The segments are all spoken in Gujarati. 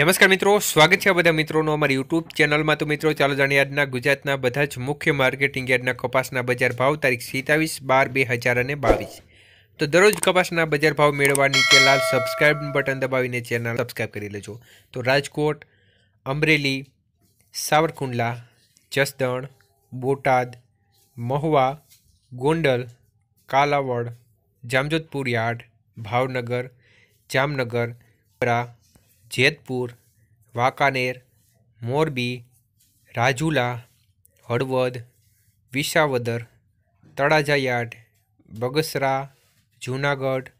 નમસ્કાર મિત્રો સ્વાગત છે બધા મિત્રોનો અમારી યુટ્યુબ ચેનલમાં તો મિત્રો ચાલો જાણીએ આજના ગુજરાતના બધા જ મુખ્ય માર્કેટિંગ યાર્ડના કપાસના બજાર ભાવ તારીખ સિત્તાવીસ બાર બે હજાર અને બાવીસ તો દરરોજ કપાસના બજાર ભાવ મેળવવા નીચે લાલ સબસ્ક્રાઇબ બટન દબાવીને ચેનલ સબસ્ક્રાઇબ કરી લેજો તો રાજકોટ અમરેલી સાવરકુંડલા જસદણ બોટાદ મહુવા ગોંડલ કાલાવડ જામજોધપુર યાર્ડ ભાવનગર જામનગર પરા જેતપુર વાંકાનેર મોરબી રાજુલા હળવદ વિસાવદર તળાજા બગસરા જૂનાગઢ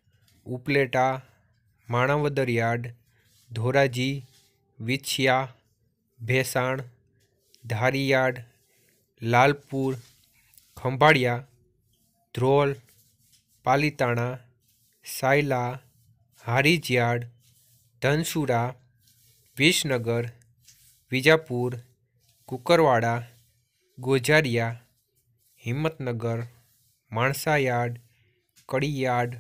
ઉપલેટા માણાવદર યાર્ડ ધોરાજી વિછિયા ભેસાણ ધારીયાર્ડ લાલપુર ખંભાળિયા ધ્રોલ પાલીતાણા સાયલા હારીજયાડ ધનસુરા વિસનગર વિજાપુર કુકરવાડા ગોજારિયા હિંમતનગર માણસાયાર્ડ કડિયાડ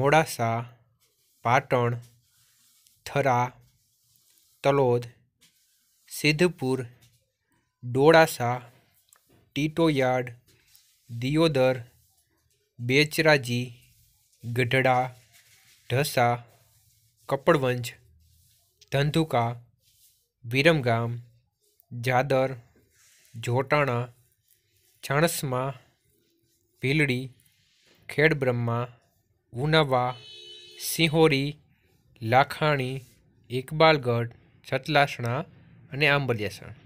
મોડાસા પાટણ થરા તલોદ સિદ્ધપુર ડોળાસા ટીટોયાર્ડ દિયોદર બેચરાજી ગઢડા ઢસા કપડવંજ ધંધુકા વિરમગામ જાદર જોટાણા ચાણસ્મા ભીલડી ખેડબ્રહ્મા ઉનાવા સિંહોરી લાખાણી ઇકબાલગઢ સતલાસણા અને આંબલિયાસણ